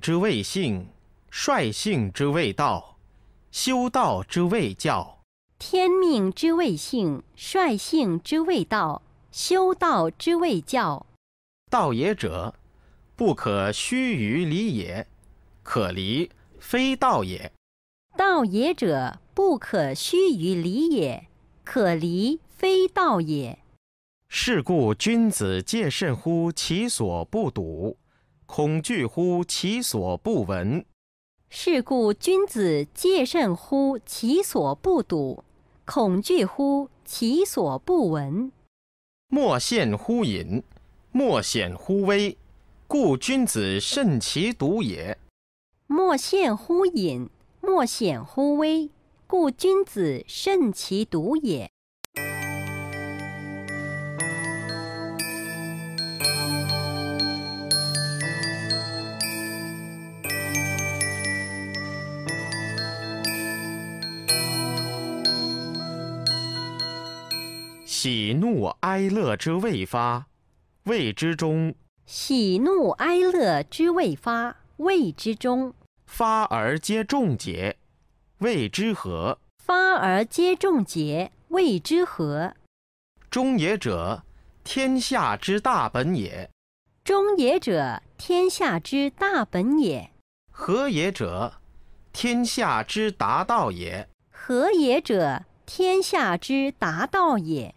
之谓性，率性之谓道，修道之谓教。天命之谓性，率性之谓道，修道之谓教。道也者，不可虚于离也，可离非道也。道也者，不可虚于离也，可离非道也。是故君子戒慎乎其所不睹。恐惧乎其所不闻，是故君子戒慎乎其所不睹，恐惧乎其所不闻。莫羡乎隐，莫显乎微，故君子慎其独也。莫羡乎隐，莫显乎微，故君子慎其独也。喜怒哀乐之未发，谓之中。喜怒哀乐之未发，谓之中。发而皆众结，谓之和。发而皆众结，谓之和。中也者，天下之大本也。中也者，天下之大本也。和也者，天下之达道也。和也者，天下之达道也。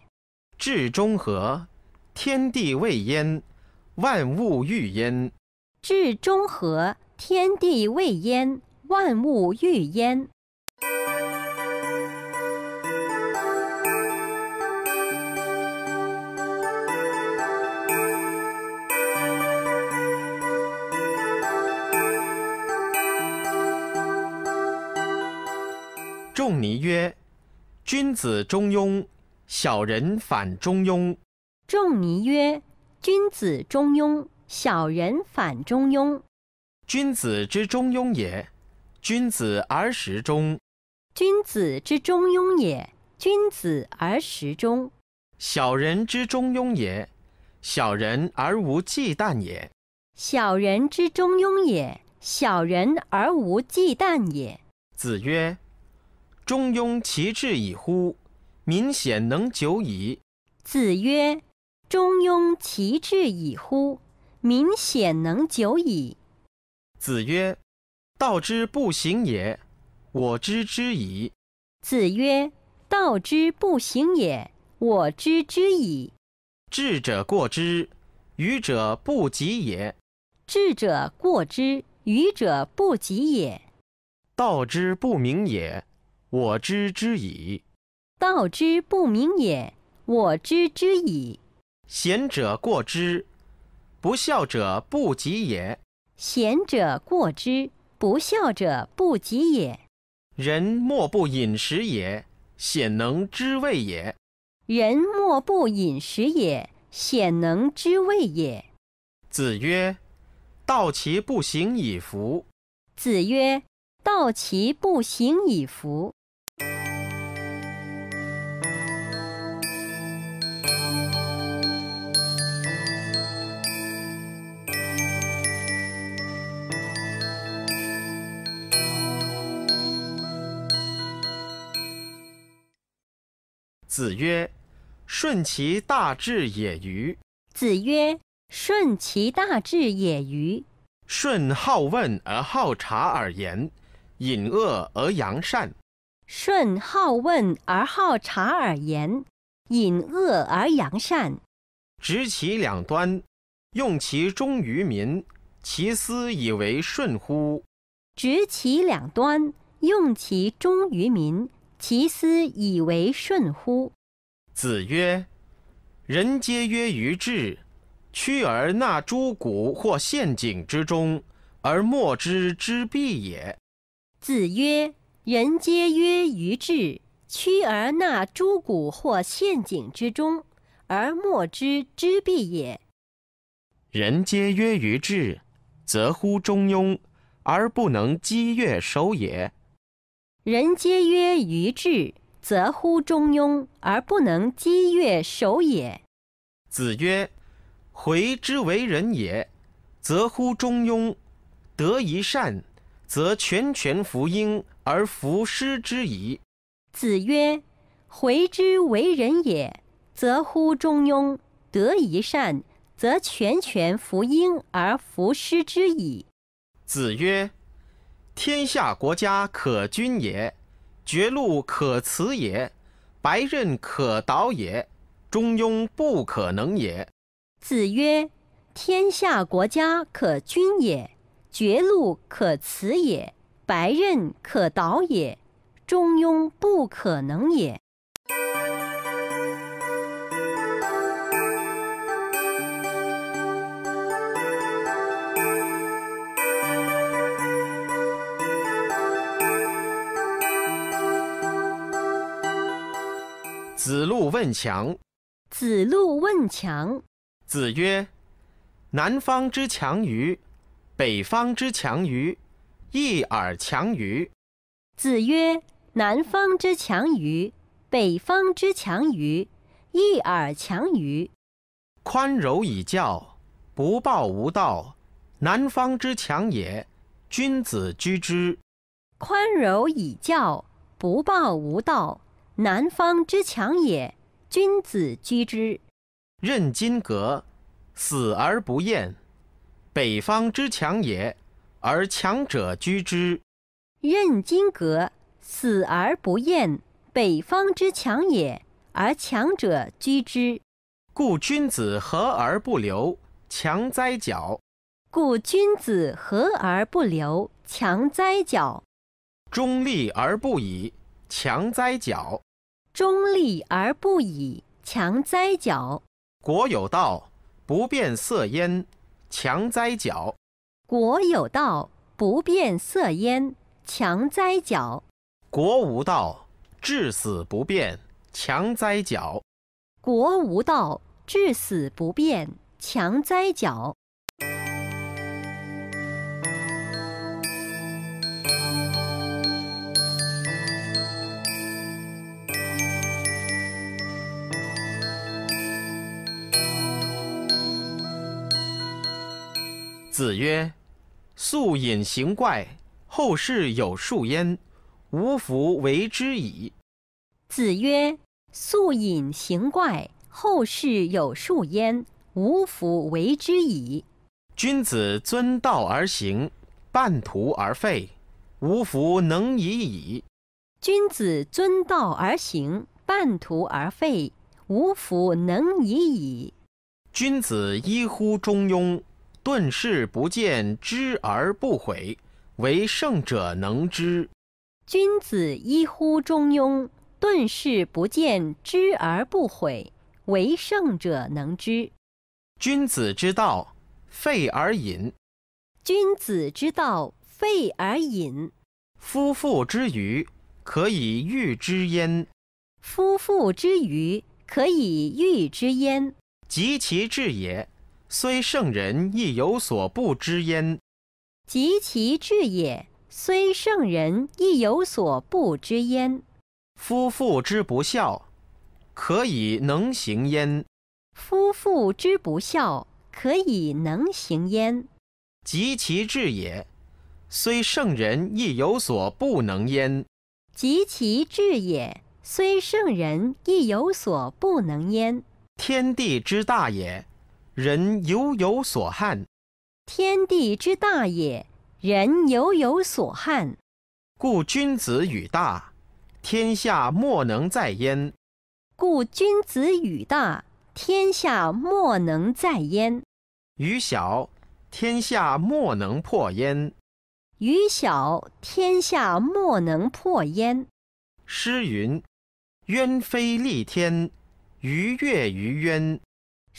至中和，天地未焉，万物欲焉。至中和，天地未焉，万物欲焉。仲尼曰：“君子中庸。”小人反中庸。仲尼曰：“君子中庸，小人反中庸。君子之中庸也，君子而时中。君子之中庸也，君子而时中。小人之中庸也，小人而无忌惮也。小人之中庸也，小人而无忌惮也。”子曰：“中庸其志矣乎！”民显能久矣。子曰：“中庸其志矣乎！民显能久矣。”子曰：“道之不行也，我知之矣。”子曰：“道之不行也，我知之矣。”智者过之，愚者不及也。智者过之，愚者不及也。道之不明也，我知之矣。道之不明也，我知之矣。贤者过之，不孝者不及也。贤者过之，不孝者不及也。人莫不饮食也，鲜能知味也。人莫不饮食也，鲜能知味也。子曰：“道其不行矣服。”子曰：“道其不行矣服。”子曰：“顺其大智也欤？”子曰：“顺其大智也欤？”顺好问而好察而言，隐恶而扬善。顺好问而好察而言，隐恶而扬善。执其两端，用其忠于民，其斯以为顺乎？执其两端，用其忠于民。其斯以为顺乎？子曰：“人皆曰于志，屈而纳诸谷或陷阱之中，而莫之之必也。”子曰：“人皆曰于志，屈而纳诸谷或陷阱之中，而莫之之必也。人皆曰于志，则乎中庸，而不能积越守也。”人皆曰愚智，则乎中庸，而不能击越守也。子曰：“回之为人也，则乎中庸，得一善，则全权服膺而弗施之矣。”子曰：“回之为人也，则乎中庸，得一善，则全权服膺而弗施之矣。”子曰。天下国家可君也，绝路可辞也，白刃可导也，中庸不可能也。子曰：天下国家可君也，绝路可辞也，白刃可导也，中庸不可能也。子路问强。子路问强。子曰：“南方之强于，北方之强于，一而强于。”子曰：“南方之强于，北方之强于，一而强于。”宽柔以教，不报无道，南方之强也。君子居之。宽柔以教，不报无道。南方之强也，君子居之；任金阁，死而不厌。北方之强也，而强者居之。任金阁，死而不厌。北方之强也，而强者居之。故君子和而不留，强哉矫！故君子和而不留，强哉矫！中立而不倚，强哉矫！中立而不以强哉矫！国有道，不变色焉，强哉矫！国有道，不变色焉，强哉矫！国无道，至死不变，强哉矫！国无道，至死不变，强哉矫！子曰：“素隐行怪，后世有数焉，无弗为之矣。”子曰：“素隐行怪，后世有数焉，无弗为之矣。”君子遵道而行，半途而废，无弗能已矣。君子遵道而行，半途而废，无弗能已矣。君子一乎中庸。顿视不见，知而不悔，为圣者能知。君子一乎中庸，顿视不见，知而不悔，为圣者能知。君子之道废而隐。君子之道废而隐。夫妇之愚，可以喻之焉。夫妇之愚，可以喻之焉。及其至也。虽圣人亦有所不知焉，及其智也，虽圣人亦有所不知焉。夫妇之不孝，可以能行焉。夫妇之不孝，可以能行焉。及其智也，虽圣人亦有所不能焉。及其智也，虽圣人亦有所不能焉。天地之大也。人犹有所憾，天地之大也；人犹有所憾，故君子与大，天下莫能在焉。故君子与大，天下莫能在焉。与小，天下莫能破焉。与小，天下莫能破焉。诗云：“鸢飞戾天，鱼跃于渊。”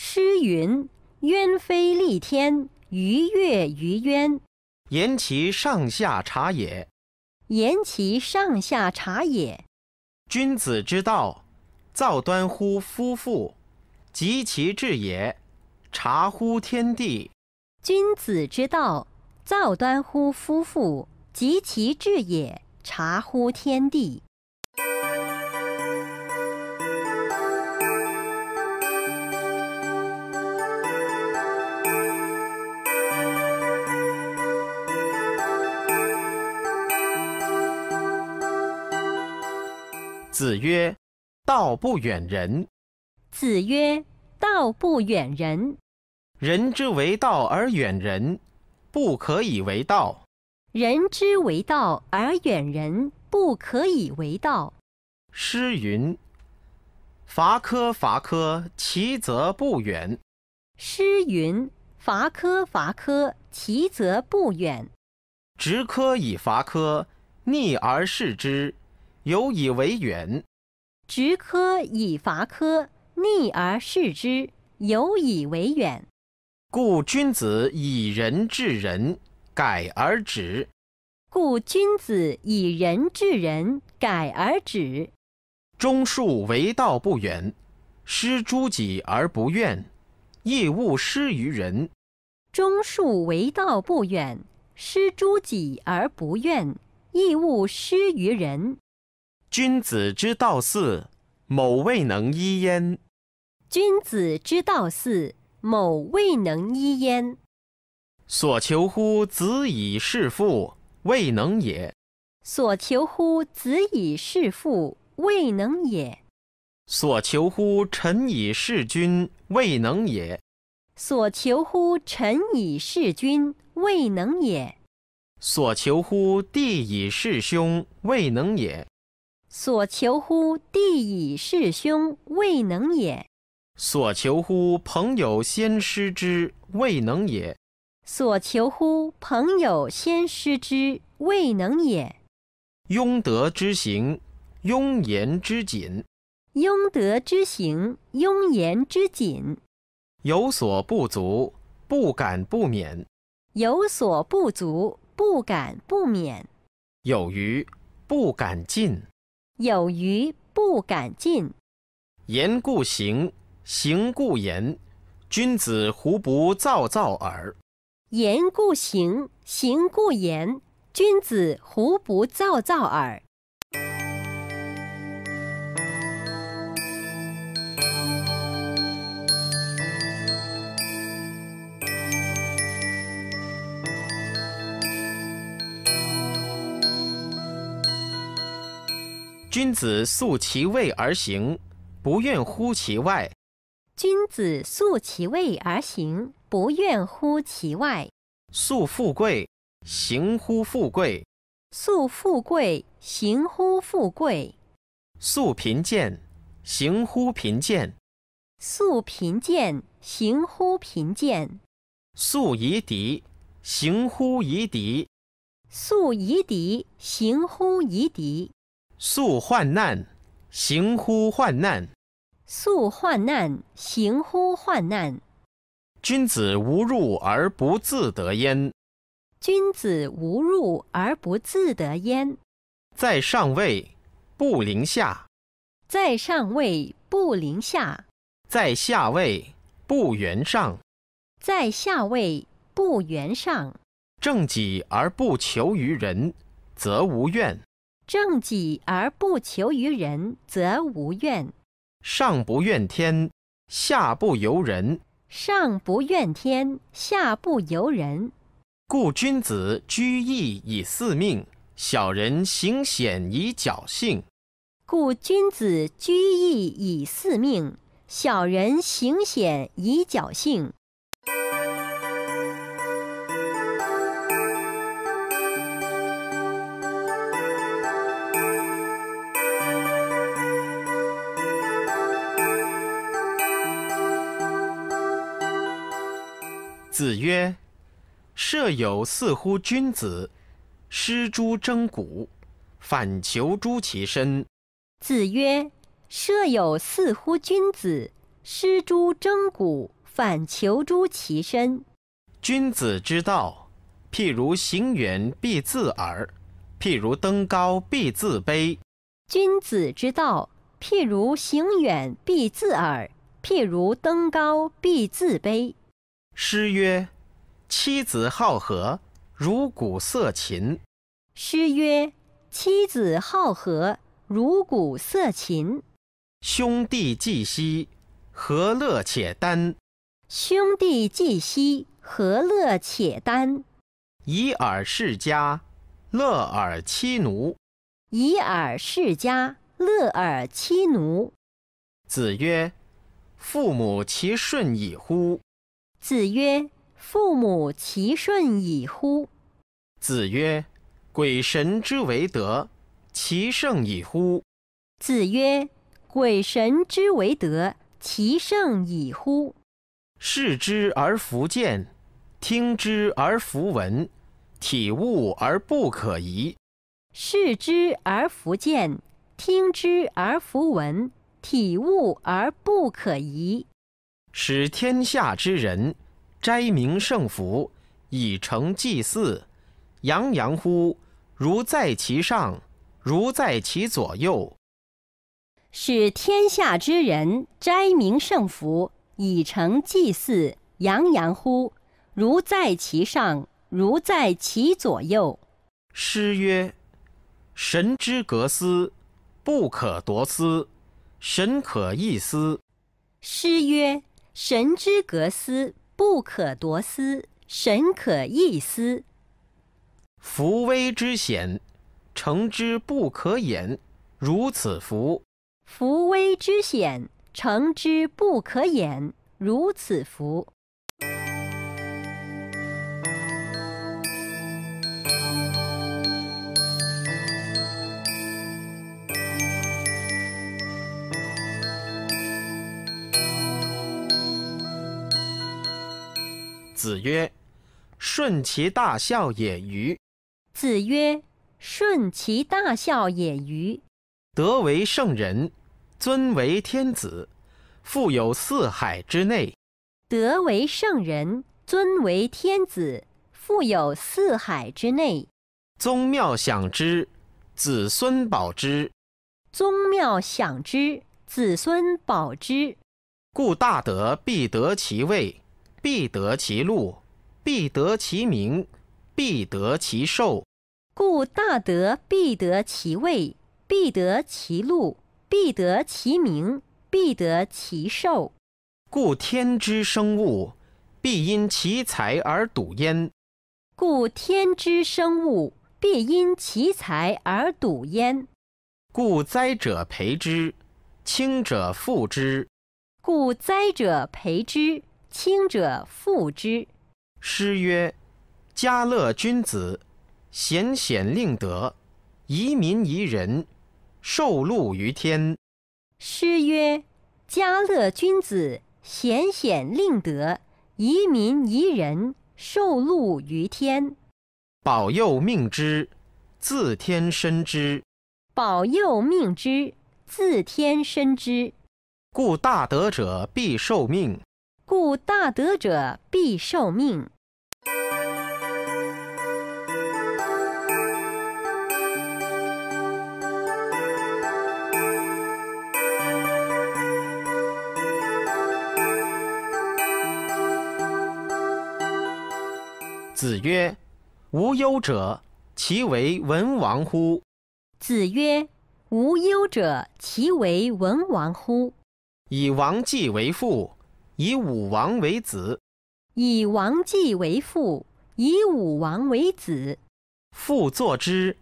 诗云：“鸢飞戾天，鱼跃于渊。”言其上下察也。言其上下察也。君子之道，造端乎夫妇，及其至也，察乎天地。君子之道，造端乎夫妇，及其至也，察乎天地。子曰：“道不远人。”子曰：“道不远人。”人之为道而远人，不可以为道。人之为道而远人，不可以为道。诗云：“伐柯伐柯，其则不远。”诗云：“伐柯伐柯，其则不远。”执柯以伐柯，逆而视之。犹以为远，执苛以伐苛，逆而视之，犹以为远。故君子以仁治人，改而止。故君子以仁治人，改而止。忠恕为道不远，施诸己而不怨，亦勿施于人。忠恕为道不远，施诸己而不怨，亦勿施于人。君子之道四，某未能依焉。君子之道四，某未能依焉。所求乎子以事父，未能也。所求乎子以事父，未能也。所求乎臣以事君，未能也。所求乎臣以事君，未能也。所求乎弟以事兄，未能也。所求乎弟以事兄，未能也；所求乎朋友先师之，未能也；所求乎朋友先师之，未能也。庸德之行，庸言之谨。庸德之行，庸言之谨。有所不足，不敢不勉；有所不足，不敢不勉。有余，不敢进。有余不敢进，言故行，行故言，君子胡不躁躁耳？言故行，行故言，君子胡不躁躁耳？君子素其位而行，不怨乎其外。君子素其位而行，不怨乎其外。素富贵，行乎富贵。素富贵，行乎富贵。素贫贱，行乎贫贱。素贫贱，行乎贫贱。素夷狄，行乎夷狄。素夷狄，行乎夷狄。素患难，行乎患难；素患难，行乎患难。君子无入而不自得焉。君子无入而不自得焉。在上位不临下，在上位不临下。在下位不圆上，在下位不圆上。正己而不求于人，则无怨。正己而不求于人，则无怨。上不怨天，下不尤人。上不怨天，下不尤人。故君子居易以四命，小人行险以侥幸。故君子居易以四命，小人行险以侥幸。子曰：“舍有似乎君子，失诸争古，反求诸其身。”子曰：“舍有似乎君子，失诸争古，反求诸其身。”君子之道，譬如行远必自耳，譬如登高必自卑。君子之道，譬如行远必自耳，譬如登高必自卑。诗曰：“妻子好合，如鼓瑟琴。”诗曰：“妻子好合，如鼓瑟琴。”兄弟既兮，何乐且耽。兄弟既兮，何乐且耽。以尔世家，乐尔妻奴。以尔世家，乐尔妻奴。子曰：“父母其顺矣乎？”子曰：“父母其顺矣乎？”子曰：“鬼神之为德，其盛矣乎？”子曰：“鬼神之为德，其盛矣乎？”视之而弗见，听之而弗闻，体悟而不可疑。视之而弗见，听之而弗闻，体悟而不可疑。使天下之人斋明圣福，以成祭祀，洋洋乎如在其上，如在其左右。使天下之人斋明圣福，以成祭祀，洋洋乎如在其上，如在其左右。诗曰：“神之格思，不可夺思；神可异思。”诗曰。神之格思，不可夺思；神可意思。夫微之险，成之不可掩，如此福。夫微之险，成之不可掩，如此福。子曰：“顺其大孝也与。”子曰：“顺其大孝也与。”德为圣人，尊为天子，富有四海之内。德为圣人，尊为天子，富有四海之内。宗庙享之，子孙保之。宗庙享之，子孙保之。故大德必得其位。必得其禄，必得其名，必得其寿。故大德必得其位，必得其禄，必得其名，必得其寿。故天之生物，必因其才而笃焉。故天之生物，必因其才而笃焉。故灾者培之，轻者覆之。故灾者培之。清者负之。诗曰：“家乐君子，贤显令德，宜民宜人，受禄于天。”诗曰：“家乐君子，贤显令德，宜民宜人，受禄于天。”保佑命之，自天生之。保佑命之，自天生之。故大德者必受命。故大德者必受命。子曰：“无忧者，其为文王乎？”子曰：“无忧者，其为文王乎？”以王季为父。以武王为子，以王季为父，以武王为子，父作之，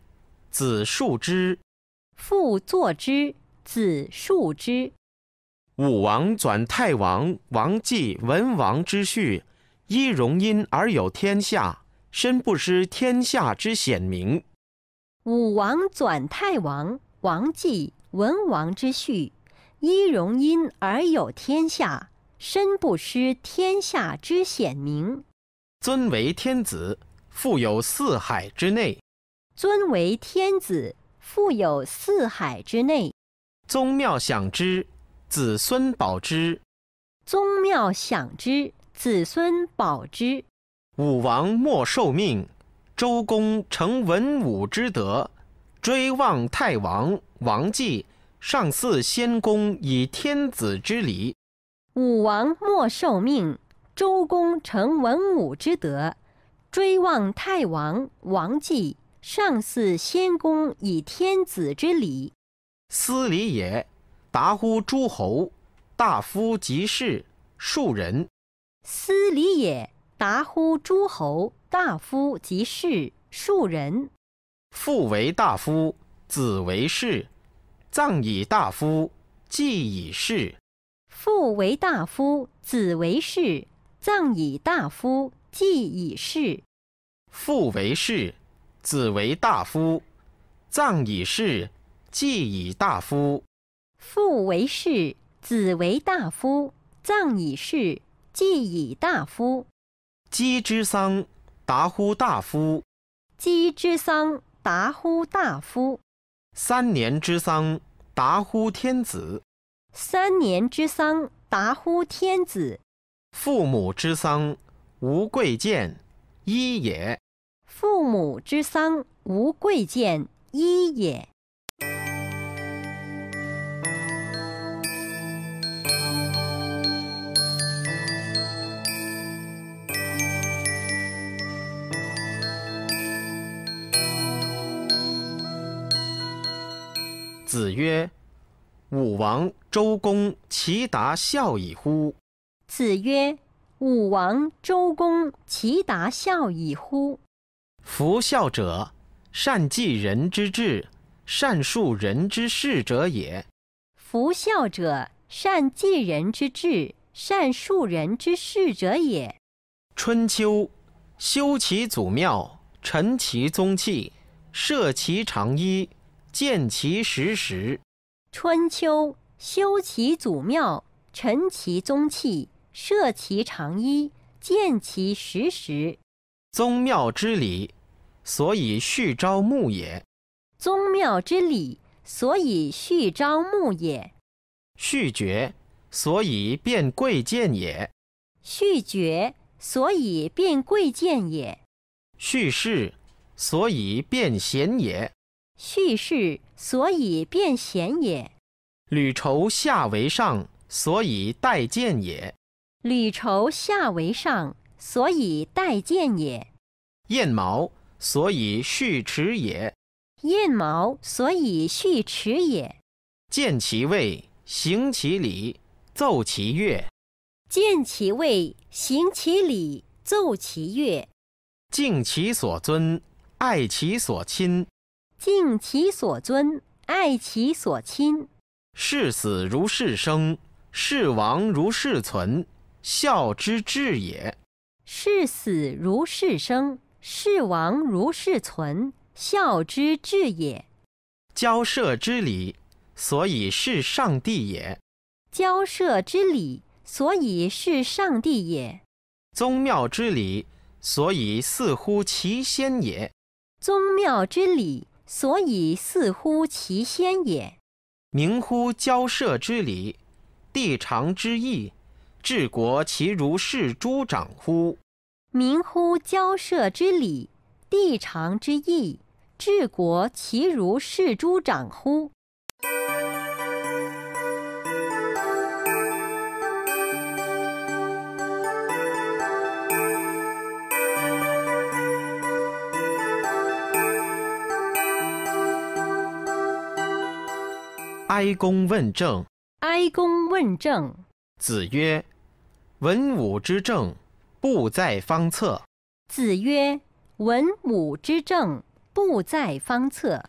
子述之。父作之，子述之。武王转太王，王季文王之序，一荣因而有天下，身不失天下之显明。武王转太王，王季文王之序，一荣因而有天下。身不失天下之显明，尊为天子，富有四海之内。尊为天子，富有四海之内。宗庙享之，子孙保之。宗庙享之，子孙保之。武王莫受命，周公成文武之德，追望太王、王继，上祀先公，以天子之礼。武王莫受命，周公成文武之德，追望太王、王继，上祀先公，以天子之礼。斯礼也，达乎诸侯、大夫及士、庶人。斯礼也，达乎诸侯、大夫及士、庶人。父为大夫，子为士，葬以大夫，祭以士。父为大夫，子为士，葬以大夫，祭以士。父为士，子为大夫，葬以士，祭以大夫。父为士，子为大夫，葬以士，祭以大夫。妻之丧达乎大夫，妻之丧达乎大夫。三年之丧达乎天子。三年之丧，达乎天子；父母之丧，无贵贱，一也。父母之丧，无贵贱，一也。子曰。武王、周公，其达孝矣乎？子曰：“武王、周公，其达孝矣乎？”夫孝者，善继人之志，善述人之事者也。夫孝者，善继人之志，善述人之事者也。春秋，修其祖庙，陈其宗器，设其长衣，见其实时。春秋修其祖庙，陈其宗器，设其长衣，见其实时。宗庙之礼，所以序朝暮也。宗庙之礼，所以序朝暮也。序爵，所以变贵贱也。序爵，所以变贵贱也。序事，所以变贤也。序世。所以变贤也，履愁下为上，所以待见也。履愁下为上，所以待见也。燕毛所以续齿也，燕毛所以续齿也。见其位，行其礼，奏其乐。见其位，行其礼，奏其乐。敬其所尊，爱其所亲。敬其所尊，爱其所亲，视死如视生，视亡如视存，孝之至也。视死如视生，视亡如视存，孝之至也。交涉之礼，所以是上帝也。交涉之礼，所以是上帝也。宗庙之礼，所以似乎其先也。宗庙之礼。所以似乎其先也，明乎交涉之理，地常之义，治国其如是诸长乎？明乎交涉之理，地常之义，治国其如是诸长乎？哀公问政。哀公问政。子曰：“文武之政，不在方策。”子曰：“文武之政，不在方策。”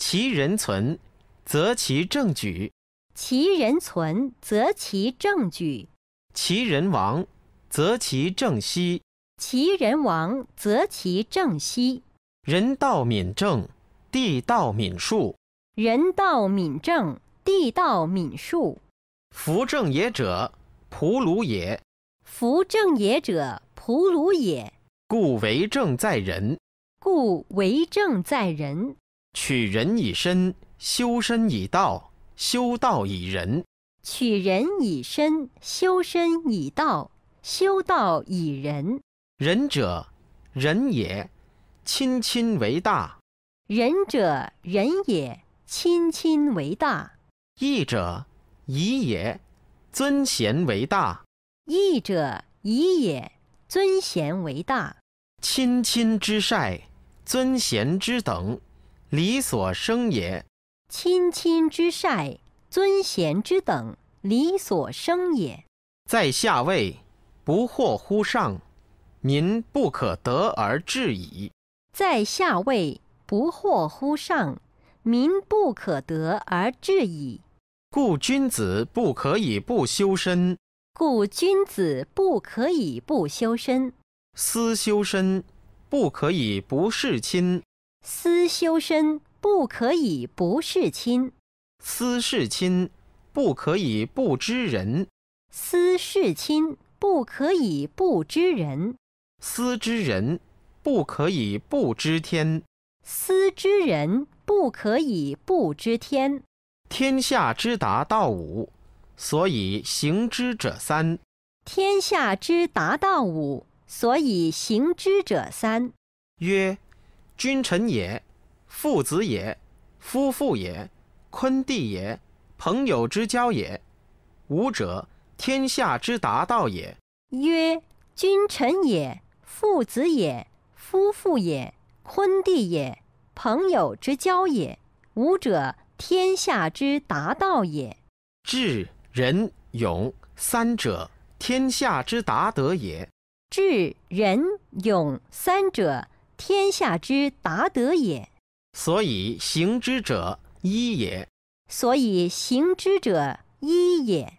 其人存，则其政举；其人存，则其政举；其人亡，则其政息；其人亡，则其政息。人道敏政，地道敏树。人道敏政。地道敏术，夫正也者，仆鲁也。夫正也者，仆鲁也。故为政在人。故为政在人。取人以身，修身以道，修道以仁。取人以身，修身以道，修道以仁。仁者仁也，亲亲为大。仁者仁也，亲亲为大。义者，宜也；尊贤为大。义者，宜也；尊贤为大。亲亲之善，尊贤之等，理所生也。亲亲之善，尊贤之等，理所生也。在下位，不惑乎上，民不可得而治矣。在下位，不惑乎上，民不可得而治矣。故君子不可以不修身。故君子不可以不修身。思修身，不可以不事亲。思修身，不可以不事亲。思事亲，不可以不知人。思事亲，不可以不知人。思知人，不可以不知天。思知人，不可以不知天。天下之达道五，所以行之者三。天下之达道五，所以行之者三。曰：君臣也，父子也，夫妇也，坤弟也，朋友之交也。五者，天下之达道也。曰：君臣也，父子也，夫妇也，坤弟也，朋友之交也。五者。天下之达道也，智、仁、勇三者，天下之达德也。智、仁、勇三者，天下之达德也。所以行之者一也。所以行之者一也。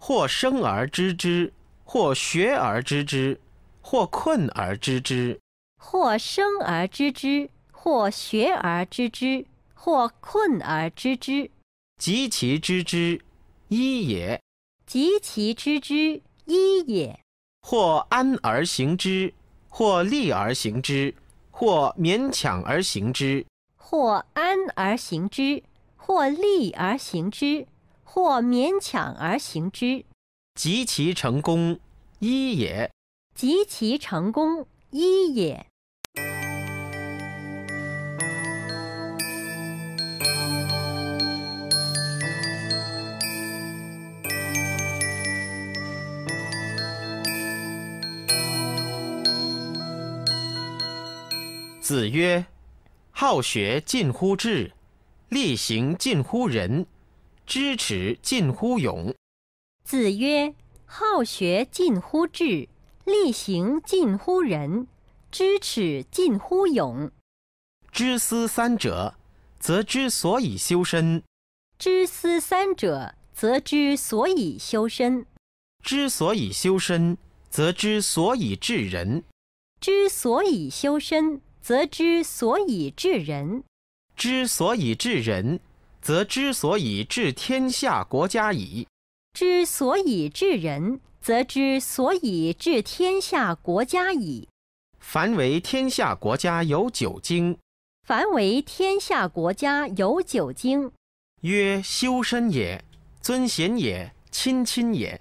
或生而知之，或学而知之，或困而知之。或生而知之，或学而知之。或困而知之，及其知之一也；及其知之一也。或安而行之，或利而行之，或勉强而行之；或安而行之，或利而行之，或勉强而行之，及其成功一也；及其成功一也。子曰：“好学近乎智，力行近乎仁，知耻近乎勇。”子曰：“好学近乎智，力行近乎仁，知耻近乎勇。”知思三者，则之所以修身；知思三者，则之所以修身；之所以修身，则之所以治人；之所以修身。则之所以治人，之所以治人，则之所以治天下国家矣。之所以治人，则之所以治天下国家矣。凡为天下国家有九经。凡为天下国家有九经。曰修身也，尊贤也，亲亲也。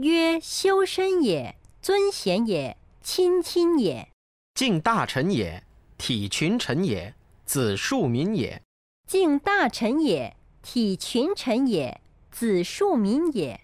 曰修身也，尊贤也，亲亲也。敬大臣也。体群臣也，子庶民也；敬大臣也，体群臣也，子庶民也；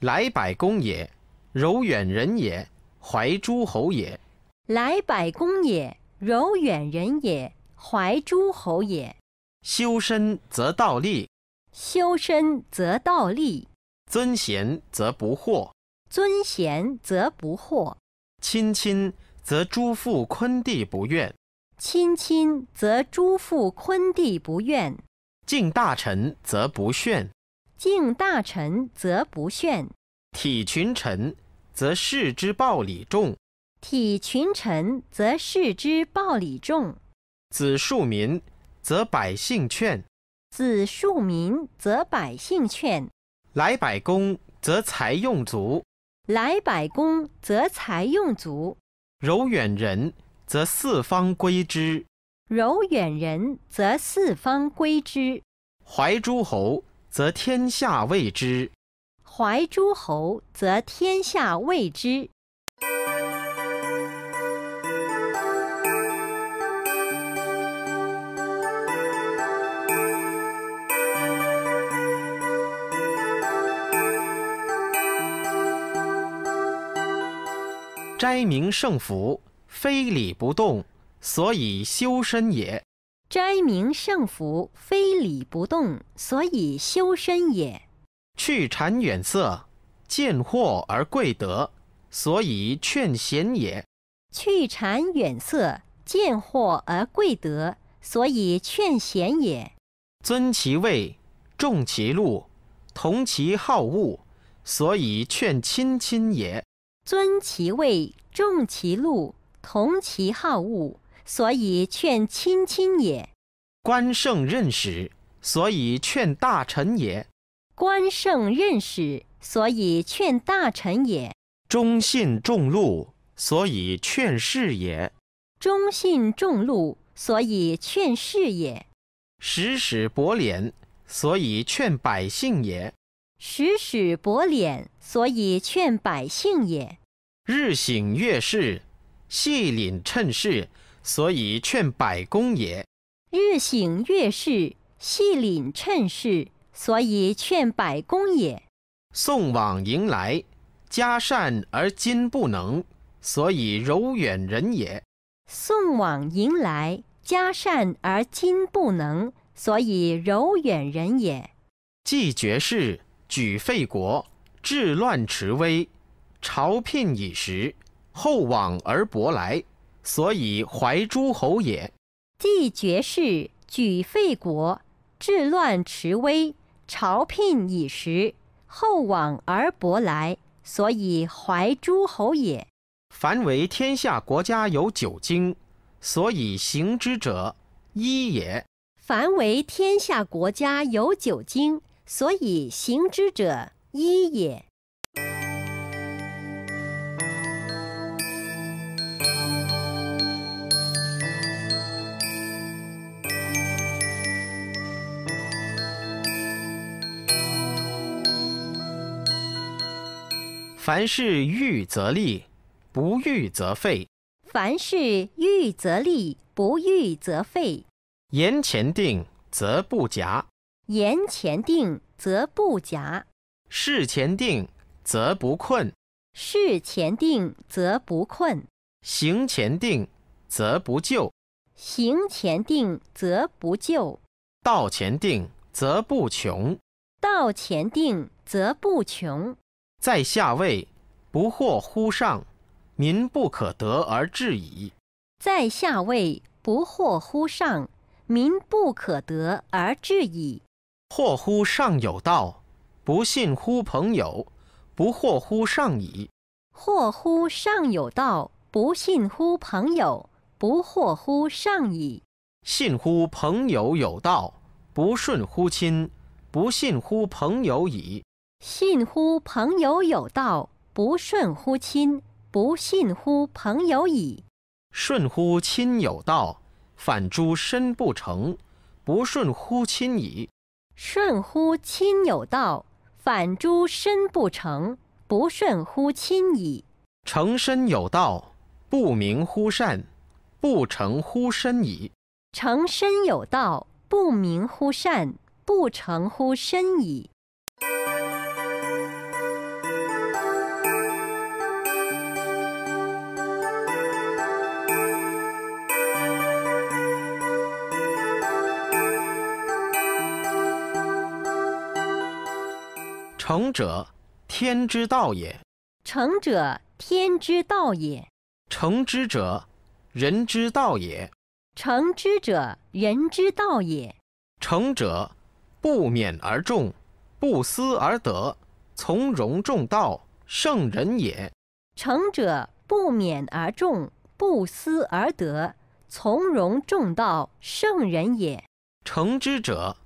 来百公也，柔远人也，怀诸侯也；来百公也，柔远人也，怀诸侯也；修身则道立，修身则道立；尊贤则不惑，尊贤则不惑；亲亲则诸父昆弟不怨。亲亲则诸父昆弟不怨，敬大臣则不炫，敬大臣则不炫，体群臣则视之暴礼重，体群臣则视之暴礼重，子庶民则百姓劝，子庶民则百姓劝，来百公则财用足，来百公则财用足，柔远人。则四方归之；柔远人，则四方归之；怀诸侯，则天下畏之；怀诸侯，则天下畏之。斋明圣府。非礼不动，所以修身也；斋明胜福，非礼不动，所以修身也。去禅远色，见惑而贵德，所以劝贤也。去禅远色，见惑而贵德，所以劝贤也。尊其位，重其禄，同其好恶，所以劝亲亲也。尊其位，重其禄。同其好恶，所以劝亲亲也；关胜任使，所以劝大臣也；关胜任使，所以劝大臣也；忠信重禄，所以劝士也；忠信重禄，所以劝士也；时使薄敛，所以劝百姓也；时使薄敛，所以劝百姓也；日省月事。系领趁势，所以劝百公也；日省月事，系领趁势，所以劝百公也。送往迎来，嘉善而今不能，所以柔远人也；送往迎来，嘉善而今不能，所以柔远人也。既绝世，举废国，治乱持危，朝聘以时。厚往而薄来，所以怀诸侯也。既绝世，举废国，治乱持危，朝聘以时。厚往而薄来，所以怀诸侯也。凡为天下国家有九经，所以行之者一也。凡为天下国家有九经，所以行之者一也。凡事预则立，不预则废。凡事预则立，不预则废。言前定则不假。言前定则不假。事前定则不困。事前定则不困。行前定则不就。行前定则不就。道前定则不穷。道前定则不穷。在下位，不惑乎上，民不可得而治矣。在下位，不惑乎上，民不可得而治矣。惑乎上有道，不信乎朋友，不惑乎上矣。惑乎上有道，不信乎朋友，不惑乎上矣。信乎朋友有道，不顺乎亲，不信乎朋友矣。信乎朋友有道，不顺乎亲，不信乎朋友矣；顺乎亲有道，反诸身不成，不顺乎亲矣；顺乎亲有道，反诸身不成，不顺乎亲矣。成身有道，不明乎善，不成乎身矣；成身有道，不明乎善，不成乎身矣。成者，天之道也；成者，天之道也；成之者，人之道也；成之者，人之道也。成者，不勉而众，不思而得，从容众道，圣人也。成者，不勉而众，不思而得，从容众道，圣人也。成之者，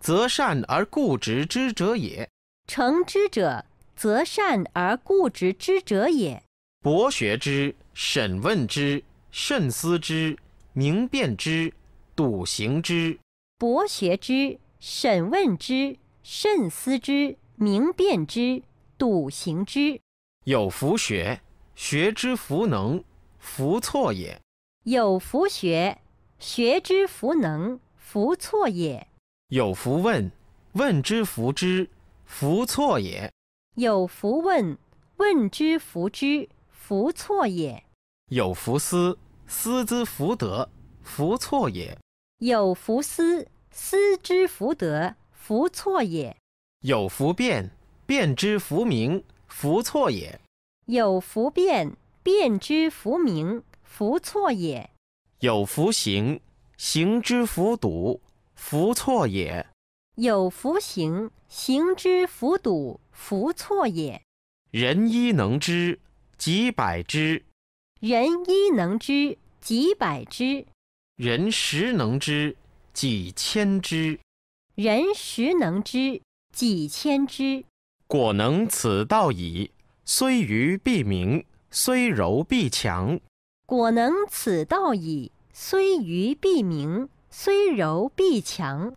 则善而固执之者也。成之者，则善而固执之者也。博学之，审问之，慎思之，明辨之，笃行之。博学之，审问之，慎思之，明辨之，笃行之。有弗学，学之弗能，弗错也。有弗学，学之弗能，弗错也。有弗问，问之弗知。弗错也，有弗问，问之弗之，弗错也；有弗思，思之弗德，弗错也；有弗思，思之弗德，弗错也；有弗辩，辩之弗明，弗错也；有弗辩，辩之弗明，弗错也；有弗行，行之弗笃，弗错也。有弗行，行之弗笃，弗错也。人一能知，几百知；人一能知，几百知；人十能知，几千知；人十能知，几千知。果能此道矣，虽愚必明，虽柔必强。果能此道矣，虽愚必明，虽柔必强。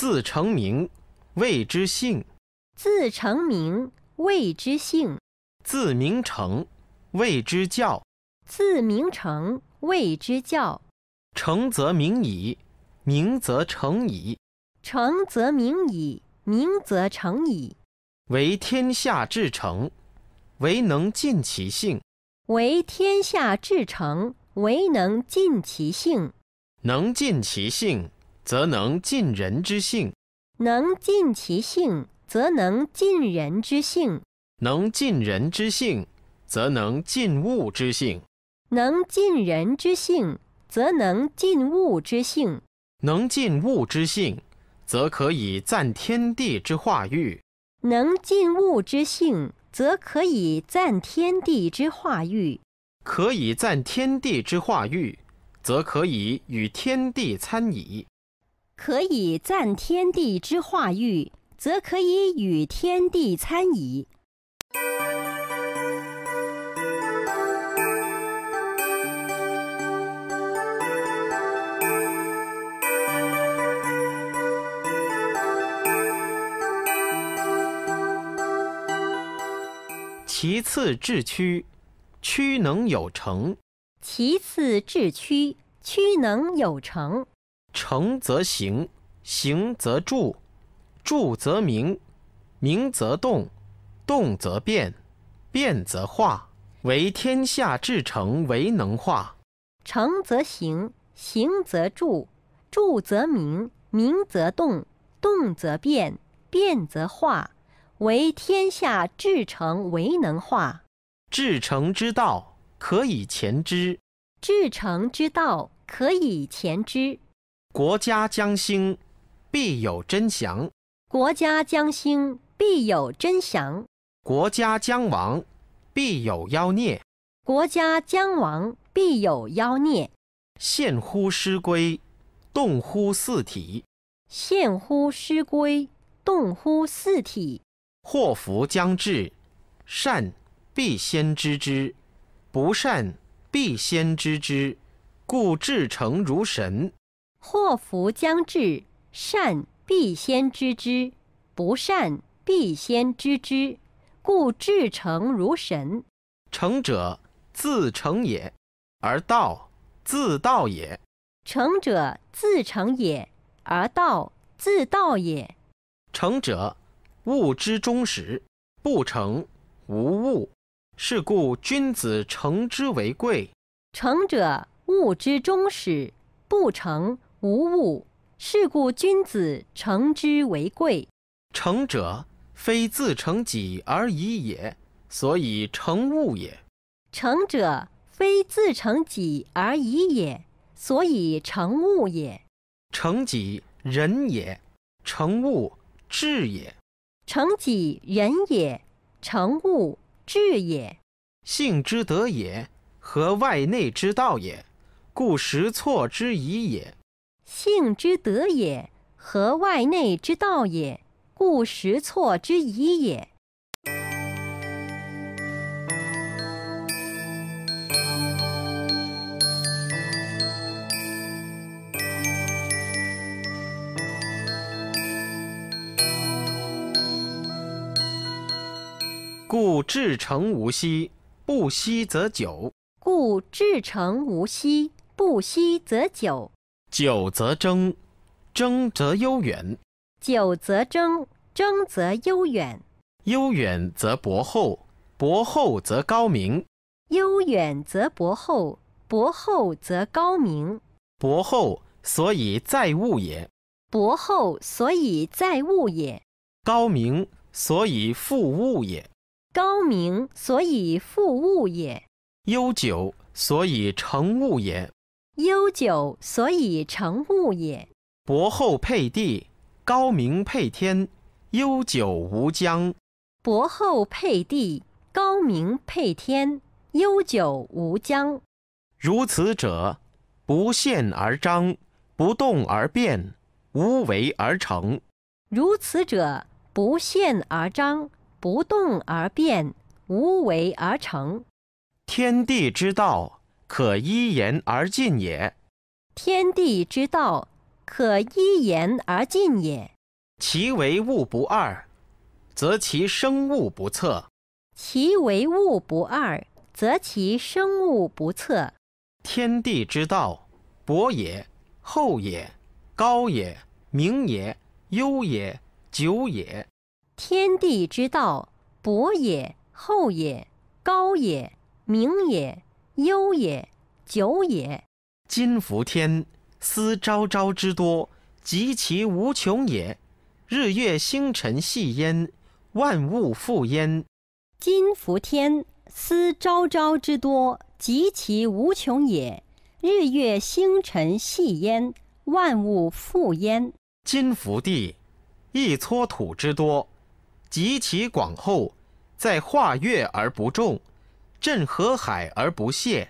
自成名谓之姓；自成名谓之姓；自名成谓之教，自名成谓之教。成则名矣，名则成矣。成则名矣，名则成矣。为天下至诚，唯能尽其性。为天下至诚，唯能尽其性。能尽其性。则能尽人之性，能尽其性，则能尽人之性；能尽人之性，则能尽物之性；能尽人之性，则能尽物之性；能尽物之性，则可以赞天地之化育；能尽物之性，则可以赞天地之化育；可以赞天地之化育，则可以与天地参矣。可以赞天地之化育，则可以与天地参矣。其次，治曲，曲能有成。其次，治曲，曲能有成。成则行，行则住，住则明，明则动，动则变，变则化。为天下至诚，为能化。成则行，行则住，住则明，明则动，动则变，变则化。为天下至诚，为能化。至诚之道，可以前之。至诚之道，可以前之。国家将兴，必有真祥；国家将兴，必有真祥；国家将亡，必有妖孽；国家将亡，必有妖孽。现乎师归，动乎四体；现乎师归，动乎四体。祸福将至，善必先知之，不善必先知之。故至诚如神。祸福将至，善必先知之，不善必先知之。故至诚如神。诚者，自成也；而道，自道也。诚者，自成也；而道，自道也。诚者，物之终始；不成，无物。是故，君子诚之为贵。诚者，物之终始；不成。无物，是故君子成之为贵。成者，非自成己而已也，所以成物也。成者，非自成己而已也，所以成物也。成己，仁也；成物，智也。成己，仁也；成物，智也。性之德也，和外内之道也，故识错之以也。性之德也，和外内之道也，故识错之矣也。故至诚无息，不息则久。故至诚无息，不息则久。久则争，争则悠远；久则争，争则悠远；悠远则博厚，博厚则高明；悠远则博厚，博厚则高明；博厚所以载物也，博厚所以载物也；高明所以富物也，高明所以富物也；悠久所以成物也。悠久所以成物也。薄厚配地，高明配天，悠久无疆。薄厚配地，高明配天，悠久无疆。如此者，不陷而张，不动而变，无为而成。如此者，不陷而张，不动而变，无为而成。天地之道。可一言而尽也。天地之道，可一言而尽也。其为物不二，则其生物不测。其为物不二，则其生物不测。天地之道，博也，厚也，高也，明也，悠也，久也。天地之道，博也，厚也，高也，明也。忧也，久也。今伏天，思昭昭之多，及其无穷也，日月星辰系焉，万物复焉。今伏天，思昭昭之多，及其无穷也，日月星辰系焉，万物复焉。今伏地，一撮土之多，及其广厚，在化月而不重。镇河海而不泄，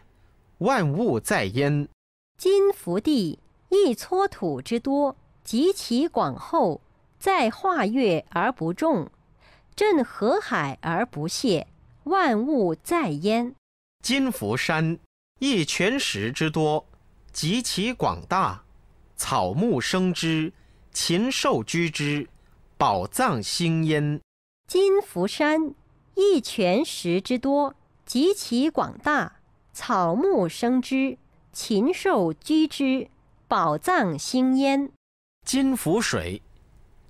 万物在焉。金福地一撮土之多，及其广厚，在化月而不重。镇河海而不泄，万物在焉。金福山一泉石之多，及其广大，草木生之，禽兽居之，宝藏兴焉。金福山一泉石之多。及其广大，草木生之，禽兽居之，宝藏兴焉。金浮水，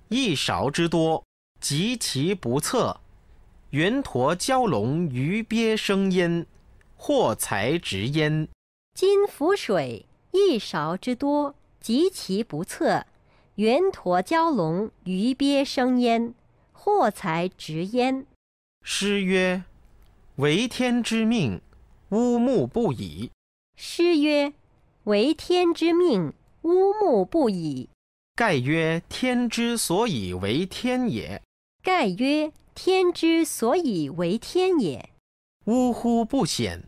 一勺之多，极其不测。云驼蛟龙鱼鳖生焉，或财直焉。金浮水，一勺之多，极其不测。云驼蛟龙鱼鳖生焉，或财直焉。诗曰。为天之命，乌木不已。诗曰：“为天之命，乌木不已。”盖曰：“天之所以为天也。”盖曰：“天之所以为天也。”呜呼不显！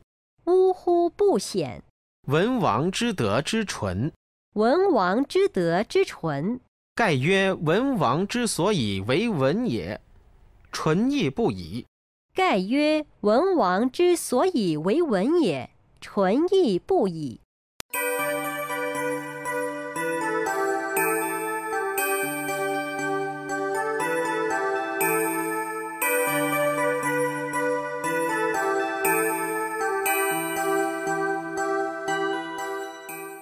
呜呼不显！文王之德之纯。文王之德之纯。盖曰：“文王之所以为文也，纯亦不已。”盖曰：“文王之所以为文也，纯亦不已。”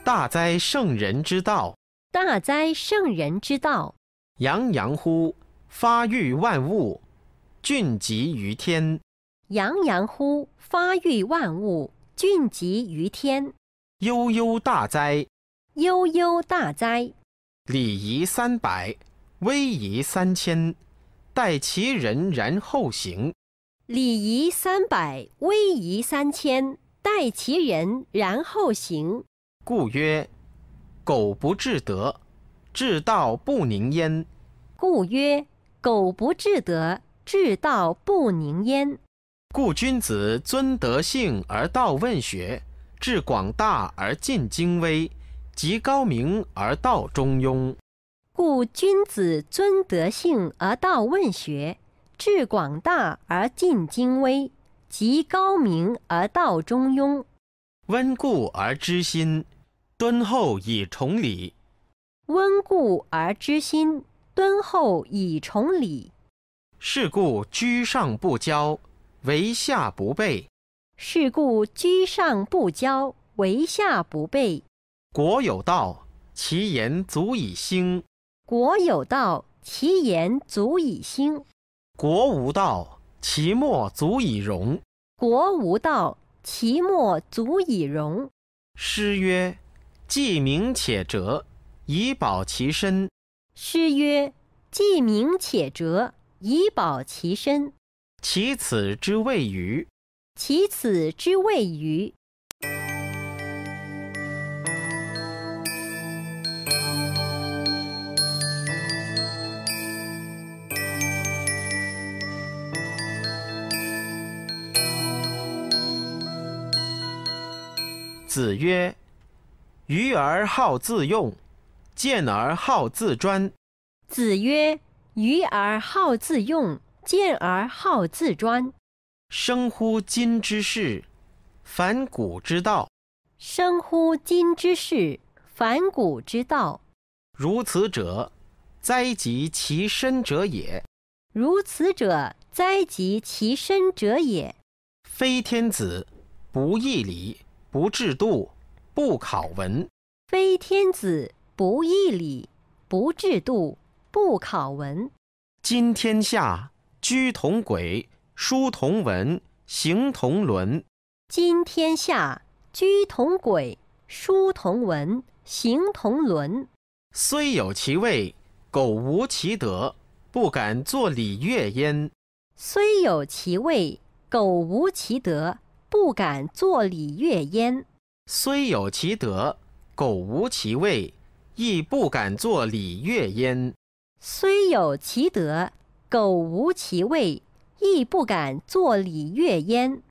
大哉圣人之道！大哉圣人之道！洋洋乎，发育万物。俊极于天，洋洋乎发育万物。俊极于天，悠悠大哉，悠悠大哉。礼仪三百，威仪三千，待其人然后行。礼仪三百，威仪三千，待其人然后行。故曰：苟不至德，至道不宁焉。故曰：苟不至德。至道不凝焉，故君子尊德性而道问学，致广大而尽精微，极高明而道中庸。故君子尊德性而道问学，致广大而尽精微，极高明而道中庸。温故而知新，敦厚以崇礼。温故而知新，敦厚以崇礼。是故居上不骄，为下不备。是故居上不骄，为下不备。国有道，其言足以兴。国有道，其言足以兴。国无道，其末足以荣。国无道，其末足以荣。师曰：既明且哲，以保其身。师曰：既明且哲。以保其身，其此之谓与？其此之谓与？子曰：“愚而好自用，见而好自专。”子曰。愚而好自用，贱而好自专，生乎今之事，反古之道。生乎今之事，反古之道。如此者，灾及其身者也。如此者，灾及其身者也。非天子，不义礼，不制度，不考文。非天子，不义礼，不制度。不考文。今天下居同轨，书同文，行同伦。今天下居同轨，书同文，行同伦。虽有其位，苟无其德，不敢作礼乐焉。虽有其位，苟无其德，不敢作礼乐焉。虽有其德，苟无其位，亦不敢作礼乐焉。虽有其德，苟无其位，亦不敢作礼乐焉。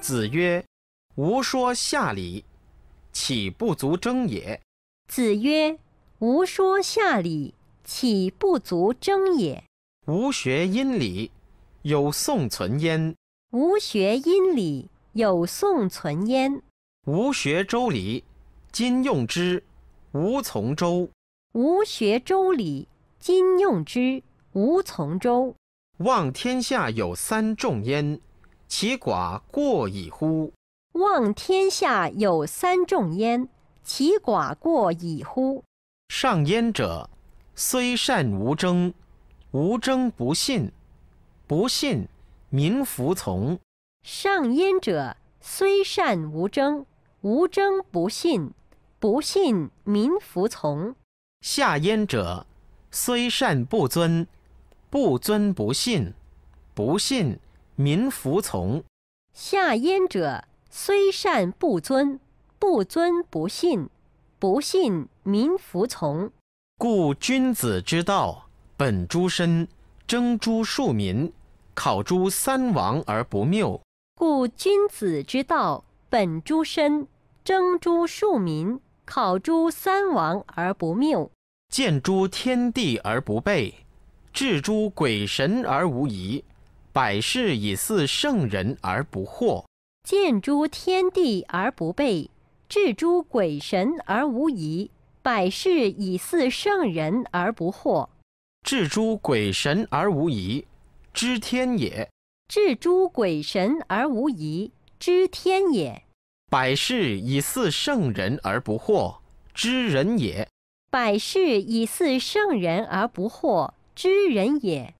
子曰：“吾说下礼，岂不足争也？”子曰：“吾说下礼。”岂不足争也？吾学殷礼，有宋存焉。吾学殷礼，有宋存焉。吾学周礼，今用之，吾从周。吾学周礼，今用之，吾从周。望天下有三重焉，其寡过矣乎？望天下有三重焉，其寡过矣乎？上焉者。虽善无争，无争不信，不信民服从。上焉者虽善无争，无争不信，不信民服从。下焉者虽善不尊，不尊不信，不信民服从。下焉者虽善不尊，不尊不信，不信民服从。故君子之道，本诸身，争诸庶民，考诸三王而不谬。故君子之道，本诸身，争诸庶民，考诸三王而不谬。见诸天地而不备，至诸鬼神而无疑，百事以似圣人而不惑。见诸天地而不备，至诸鬼神而无疑。百事以似圣人而不惑，至诸鬼神而无疑，知天也。至诸鬼神而无疑，知天也。百事以似圣人而不惑，知人也。百事以似圣人而不惑，知人也。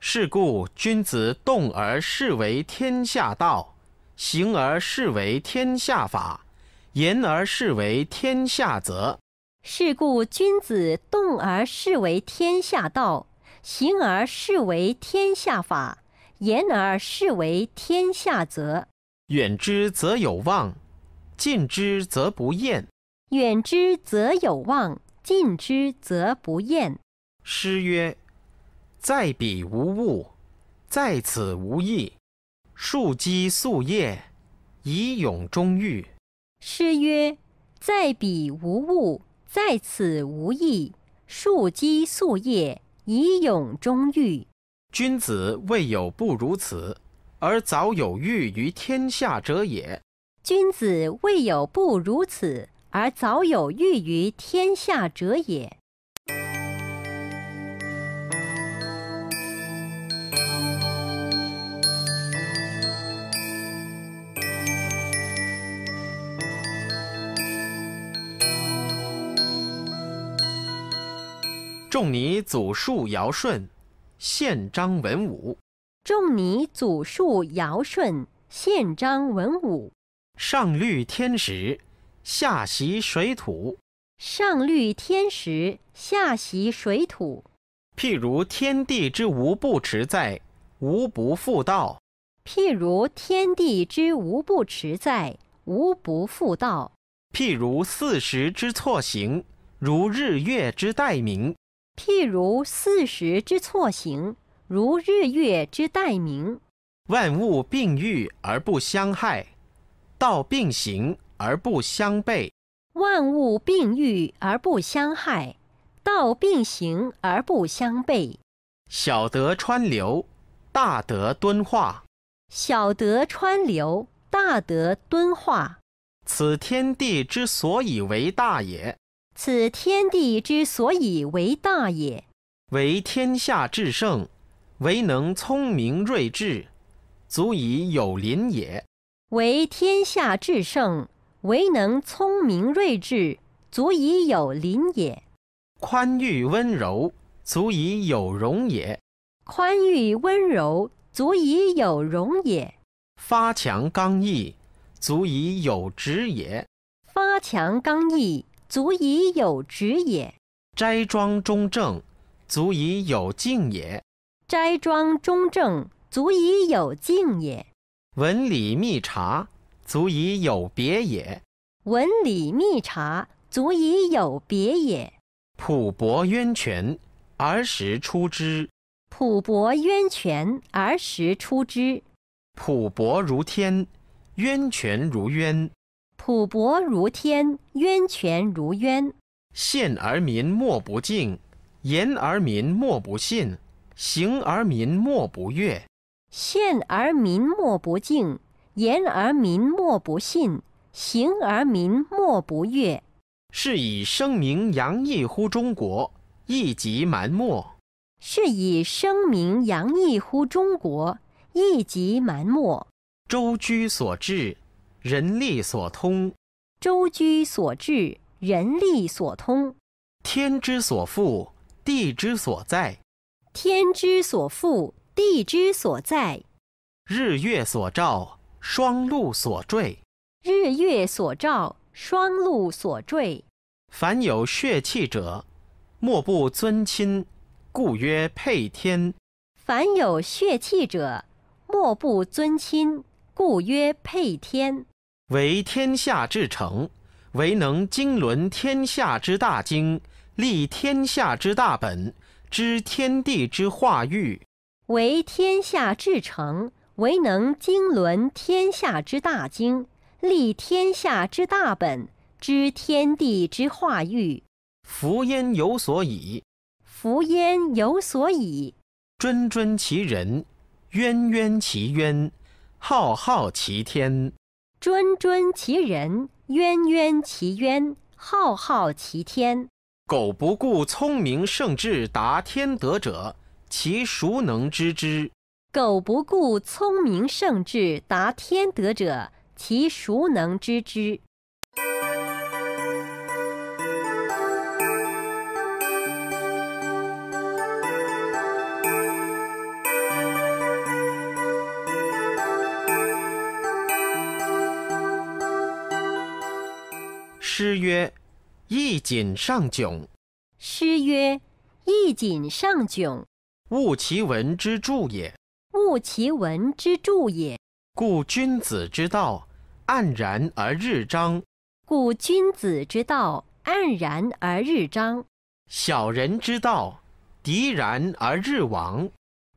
是故君子动而视为天下道，行而视为天下法，言而视为天下则。是故君子动而视为天下道，行而视为天下法，言而视为天下则。远之则有望，近之则不厌。远之则有望，近之则不厌。诗曰：“在彼无物，在此无益。树积素叶，以永终欲。”诗曰：“在彼无物。”在此无益，树积素业以永终欲。君子未有不如此而早有欲于天下者也。君子未有不如此而早有欲于天下者也。仲尼祖述尧舜，宪章文武。仲尼祖述尧舜，宪章文武。上律天时，下袭水土。上律天时，下袭水土。譬如天地之无不持在，无不复道。譬如天地之无不持在，无不复道。譬如四时之错行，如日月之代明。譬如四时之错行，如日月之代明；万物并育而不相害，道并行而不相悖。万物并育而不相害，道并行而不相悖。小德川流，大德敦化。小德川流，大德敦化。此天地之所以为大也。此天地之所以为大也。为天下至圣，唯能聪明睿智，足以有邻也。为天下至圣，唯能聪明睿智，足以有邻也。宽裕温柔，足以有容也。宽裕温柔，足以有容也。发强刚毅，足以有职也。发强刚毅。足以有直也。斋庄中正，足以有敬也。斋庄中正，足以有敬也。文理密察，足以有别也。文理密察，足以有别也。普博渊泉，儿时出之。普博渊泉，儿时出之。普博如天，渊泉如渊。普博如天，渊泉如渊。现而民莫不敬，言而民莫不信，行而民莫不悦。现而民莫不敬，言而民莫不信，行而民莫不悦。是以声名扬溢乎中国，亦极蛮貊。是以声名扬溢乎中国，亦极蛮貊。周居所至。人力所通，周居所至；人力所通，天之所覆，地之所在。天之所覆，地之所在。日月所照，霜露所坠。日月所照，霜露所坠。凡有血气者，莫不尊亲，故曰配天。凡有血气者，莫不尊亲，故曰配天。为天下至诚，唯能经纶天下之大经，立天下之大本，知天地之化育。为天下至诚，唯能经纶天下之大经，立天下之大本，知天地之化育。福焉有所以，福焉有所以。谆谆其人，渊渊其渊，浩浩其天。谆谆其人，渊渊其渊，浩浩其天。苟不顾聪明圣智，达天德者，其孰能知之？苟不顾聪明圣智，达天德者，其孰能知之？诗曰：“易谨上窘。”诗曰：“易谨上窘。”勿其文之助也。勿其文之助也。故君子之道黯然而日章。故君子之道黯然而日章。小人之道敌然而日亡。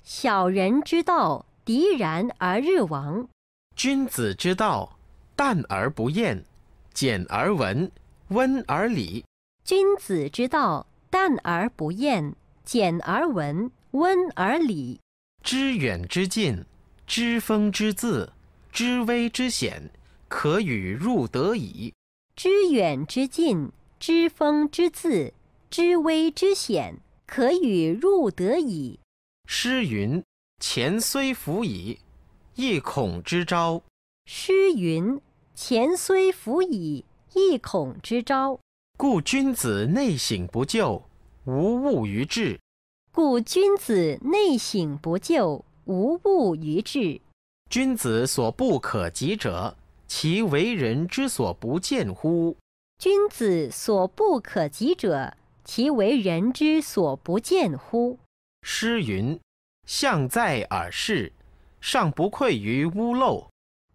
小人之道敌然而日亡。君子之道淡而不厌。简而文，温而礼。君子之道，淡而不厌，简而文，温而礼。知远之近，知风之字，知危之险，可与入得矣。知远之近，知风知字，知危知险，可与入得矣。诗云：“钱虽弗矣，亦恐之招。”诗云。前虽弗以，亦恐之招。故君子内省不疚，无物于志。故君子内省不疚，无物于志。君子所不可及者，其为人之所不见乎？君子所不可及者，其为人之所不见乎？诗云：“向在耳室，尚不愧于屋漏。”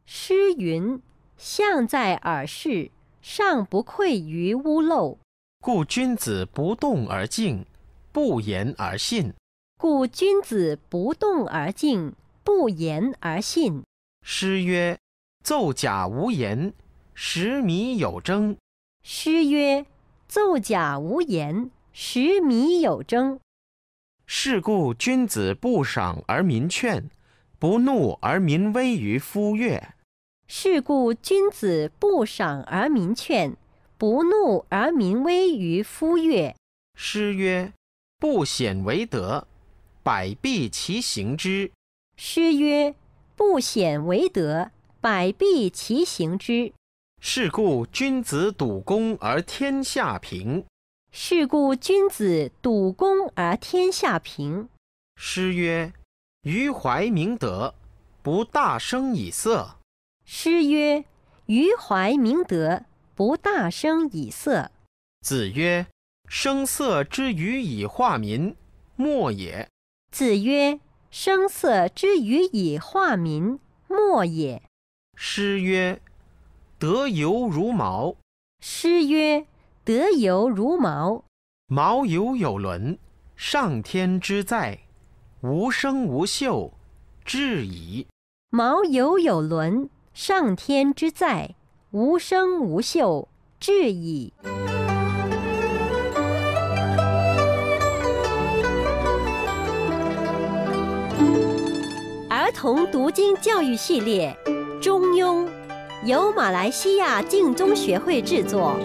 诗云。象在耳室，尚不愧于屋漏。故君子不动而静，不言而信。故君子不动而静，不言而信。师曰：“奏假无言，实弥有争。”师曰：“奏假无言，实弥有争。”是故君子不赏而民劝，不怒而民威于夫乐。是故君子不赏而民劝，不怒而民威于夫乐。诗曰：“不显为德，百弊其行之。”诗曰：“不显为德，百弊其行之。”是故君子笃公而天下平。是故君子笃公而天下平。诗曰：“余怀明德，不大声以色。”诗曰：“余怀明德，不大声以色。”子曰：“声色之于以化民，莫也。”子曰：“声色之于以化民，莫也。”诗曰：“德犹如毛。”诗曰：“德犹如毛。”毛有有伦，上天之在，无声无秀，至矣。毛有有伦。上天之在，无声无秀，至矣。儿童读经教育系列《中庸》，由马来西亚静宗学会制作。